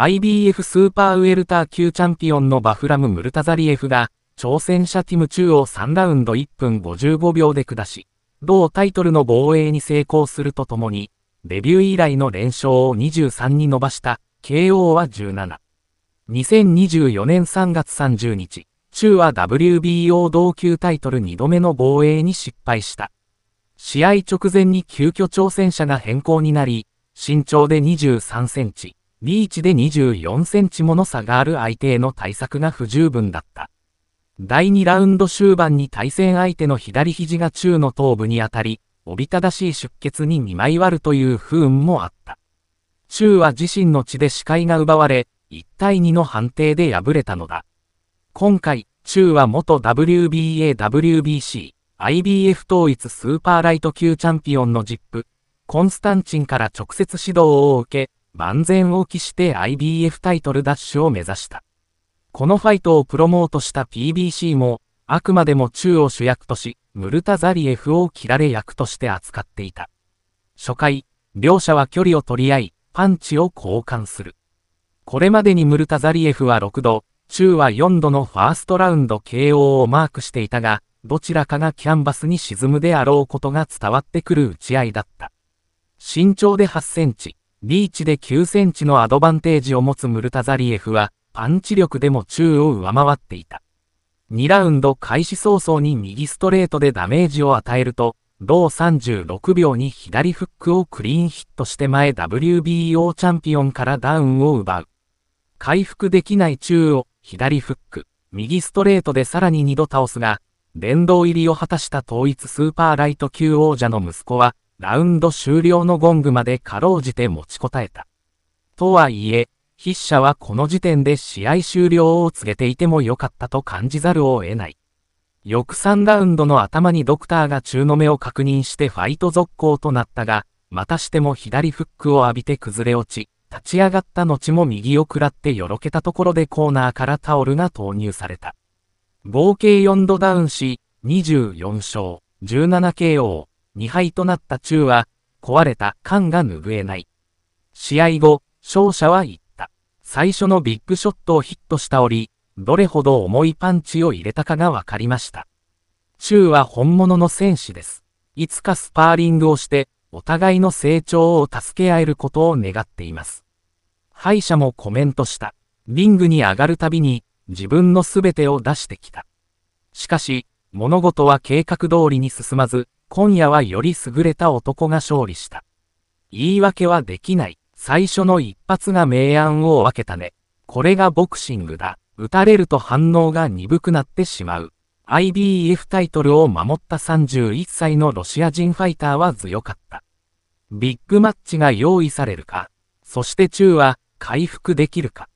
IBF スーパーウェルター級チャンピオンのバフラム・ムルタザリエフが、挑戦者ティム中央3ラウンド1分55秒で下し、同タイトルの防衛に成功するとともに、デビュー以来の連勝を23に伸ばした、KO は17。2024年3月30日、中は WBO 同級タイトル2度目の防衛に失敗した。試合直前に急遽挑戦者が変更になり、身長で23センチ、リーチで24センチもの差がある相手への対策が不十分だった。第2ラウンド終盤に対戦相手の左肘が中の頭部に当たり、おびただしい出血に見舞わるという不運もあった。中は自身の血で視界が奪われ、1対2の判定で敗れたのだ。今回、中は元 WBA、WBC、IBF 統一スーパーライト級チャンピオンのジップ、コンスタンチンから直接指導を受け、万全を期して IBF タイトル奪取を目指した。このファイトをプロモートした PBC も、あくまでも中を主役とし、ムルタザリエフを切られ役として扱っていた。初回、両者は距離を取り合い、パンチを交換する。これまでにムルタザリエフは6度、中は4度のファーストラウンド KO をマークしていたが、どちらかがキャンバスに沈むであろうことが伝わってくる打ち合いだった。身長で8センチ、リーチで9センチのアドバンテージを持つムルタザリエフは、パンチ力でも宙を上回っていた。2ラウンド開始早々に右ストレートでダメージを与えると、同36秒に左フックをクリーンヒットして前 WBO チャンピオンからダウンを奪う。回復できない宙を左フック、右ストレートでさらに2度倒すが、殿堂入りを果たした統一スーパーライト級王者の息子は、ラウンド終了のゴングまでかろうじて持ちこたえた。とはいえ、筆者はこの時点で試合終了を告げていてもよかったと感じざるを得ない。翌3ラウンドの頭にドクターが中の目を確認してファイト続行となったが、またしても左フックを浴びて崩れ落ち、立ち上がった後も右を食らってよろけたところでコーナーからタオルが投入された。合計4度ダウンし、24勝、17KO、2敗となった中は、壊れた感が拭えない。試合後、勝者は言った。最初のビッグショットをヒットした折、どれほど重いパンチを入れたかがわかりました。中は本物の戦士です。いつかスパーリングをして、お互いの成長を助け合えることを願っています。敗者もコメントした。リングに上がるたびに、自分の全てを出してきた。しかし、物事は計画通りに進まず、今夜はより優れた男が勝利した。言い訳はできない。最初の一発が明暗を分けたね。これがボクシングだ。打たれると反応が鈍くなってしまう。IBF タイトルを守った31歳のロシア人ファイターは強かった。ビッグマッチが用意されるか、そして中は回復できるか。